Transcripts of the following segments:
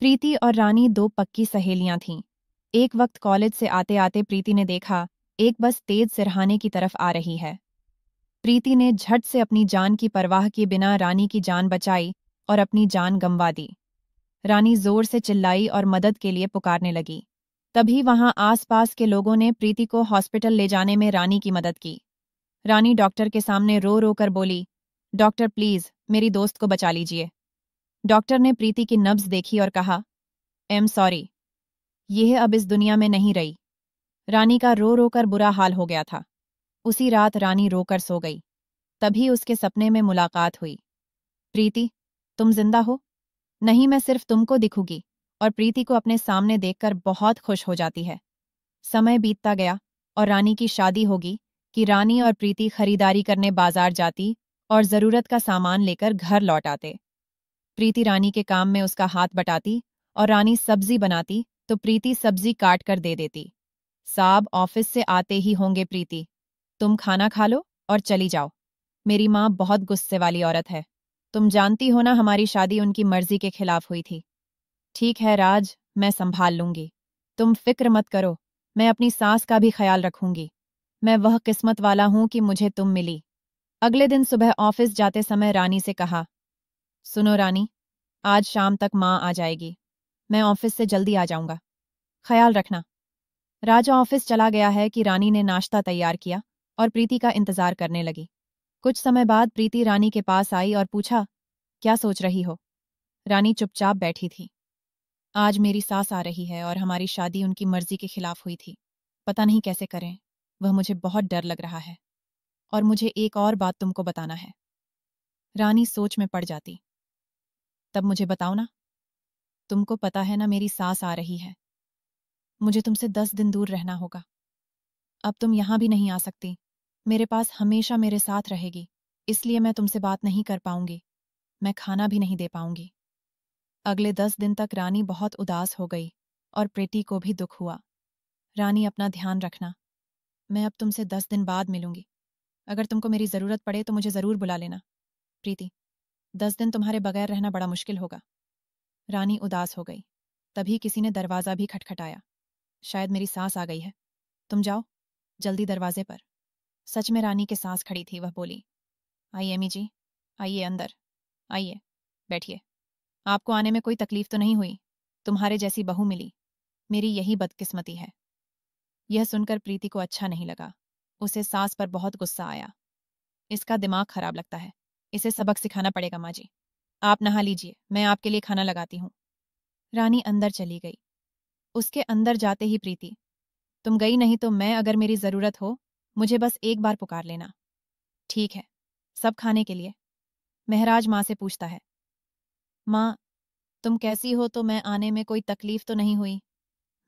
प्रीति और रानी दो पक्की सहेलियां थीं एक वक्त कॉलेज से आते आते प्रीति ने देखा एक बस तेज सिरहाने की तरफ आ रही है प्रीति ने झट से अपनी जान की परवाह किए बिना रानी की जान बचाई और अपनी जान गंवा दी रानी जोर से चिल्लाई और मदद के लिए पुकारने लगी तभी वहां आसपास के लोगों ने प्रीति को हॉस्पिटल ले जाने में रानी की मदद की रानी डॉक्टर के सामने रो रो कर बोली डॉक्टर प्लीज मेरी दोस्त को बचा लीजिए डॉक्टर ने प्रीति की नब्ज देखी और कहा एम सॉरी यह अब इस दुनिया में नहीं रही रानी का रो रो कर बुरा हाल हो गया था उसी रात रानी रोकर सो गई तभी उसके सपने में मुलाकात हुई प्रीति तुम जिंदा हो नहीं मैं सिर्फ तुमको दिखूंगी और प्रीति को अपने सामने देखकर बहुत खुश हो जाती है समय बीतता गया और रानी की शादी होगी कि रानी और प्रीति खरीदारी करने बाजार जाती और ज़रूरत का सामान लेकर घर लौट आते प्रीति रानी के काम में उसका हाथ बटाती और रानी सब्जी बनाती तो प्रीति सब्जी काट कर दे देती साहब ऑफिस से आते ही होंगे प्रीति तुम खाना खा लो और चली जाओ मेरी माँ बहुत गुस्से वाली औरत है तुम जानती हो ना हमारी शादी उनकी मर्जी के खिलाफ हुई थी ठीक है राज मैं संभाल लूंगी तुम फिक्र मत करो मैं अपनी सास का भी ख्याल रखूंगी मैं वह किस्मत वाला हूं कि मुझे तुम मिली अगले दिन सुबह ऑफिस जाते समय रानी से कहा सुनो रानी आज शाम तक माँ आ जाएगी मैं ऑफिस से जल्दी आ जाऊंगा ख्याल रखना राजा ऑफिस चला गया है कि रानी ने नाश्ता तैयार किया और प्रीति का इंतजार करने लगी कुछ समय बाद प्रीति रानी के पास आई और पूछा क्या सोच रही हो रानी चुपचाप बैठी थी आज मेरी सास आ रही है और हमारी शादी उनकी मर्जी के खिलाफ हुई थी पता नहीं कैसे करें वह मुझे बहुत डर लग रहा है और मुझे एक और बात तुमको बताना है रानी सोच में पड़ जाती तब मुझे बताओ ना तुमको पता है ना मेरी सास आ रही है मुझे तुमसे दस दिन दूर रहना होगा अब तुम यहां भी नहीं आ सकती मेरे पास हमेशा मेरे साथ रहेगी इसलिए मैं तुमसे बात नहीं कर पाऊंगी मैं खाना भी नहीं दे पाऊंगी अगले दस दिन तक रानी बहुत उदास हो गई और प्रीति को भी दुख हुआ रानी अपना ध्यान रखना मैं अब तुमसे दस दिन बाद मिलूंगी अगर तुमको मेरी ज़रूरत पड़े तो मुझे ज़रूर बुला लेना प्रीति दस दिन तुम्हारे बगैर रहना बड़ा मुश्किल होगा रानी उदास हो गई तभी किसी ने दरवाज़ा भी खटखटाया शायद मेरी सांस आ गई है तुम जाओ जल्दी दरवाजे पर सच में रानी के सांस खड़ी थी वह बोली आइए अमी जी आइए अंदर आइए बैठिए आपको आने में कोई तकलीफ तो नहीं हुई तुम्हारे जैसी बहू मिली मेरी यही बदकिस्मती है यह सुनकर प्रीति को अच्छा नहीं लगा उसे सास पर बहुत गुस्सा आया इसका दिमाग खराब लगता है इसे सबक सिखाना पड़ेगा माँ जी आप नहा लीजिए मैं आपके लिए खाना लगाती हूँ रानी अंदर चली गई उसके अंदर जाते ही प्रीति तुम गई नहीं तो मैं अगर मेरी ज़रूरत हो मुझे बस एक बार पुकार लेना ठीक है सब खाने के लिए महराज माँ से पूछता है माँ तुम कैसी हो तो मैं आने में कोई तकलीफ तो नहीं हुई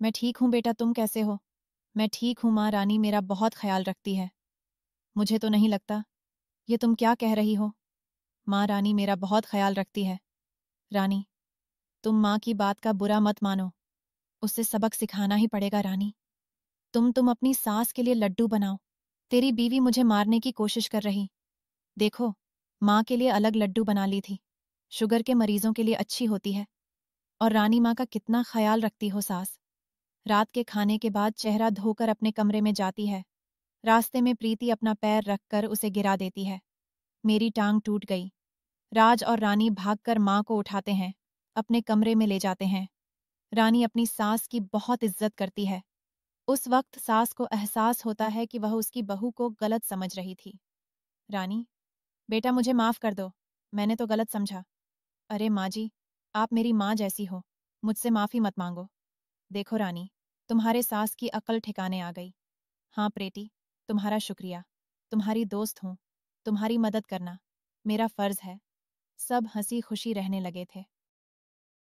मैं ठीक हूँ बेटा तुम कैसे हो मैं ठीक हूँ माँ रानी मेरा बहुत ख्याल रखती है मुझे तो नहीं लगता ये तुम क्या कह रही हो माँ रानी मेरा बहुत ख्याल रखती है रानी तुम माँ की बात का बुरा मत मानो उससे सबक सिखाना ही पड़ेगा रानी तुम तुम अपनी सास के लिए लड्डू बनाओ तेरी बीवी मुझे मारने की कोशिश कर रही देखो माँ के लिए अलग लड्डू बना ली थी शुगर के मरीजों के लिए अच्छी होती है और रानी माँ का कितना ख्याल रखती हो सास रात के खाने के बाद चेहरा धोकर अपने कमरे में जाती है रास्ते में प्रीति अपना पैर रखकर उसे गिरा देती है मेरी टांग टूट गई राज और रानी भागकर माँ को उठाते हैं अपने कमरे में ले जाते हैं रानी अपनी सास की बहुत इज्जत करती है उस वक्त सास को एहसास होता है कि वह उसकी बहू को गलत समझ रही थी रानी बेटा मुझे माफ़ कर दो मैंने तो गलत समझा अरे माँ जी आप मेरी माँ जैसी हो मुझसे माफ़ी मत मांगो देखो रानी तुम्हारे सास की अकल ठिकाने आ गई हाँ प्रेटी तुम्हारा शुक्रिया तुम्हारी दोस्त हूँ तुम्हारी मदद करना मेरा फ़र्ज़ है सब हंसी खुशी रहने लगे थे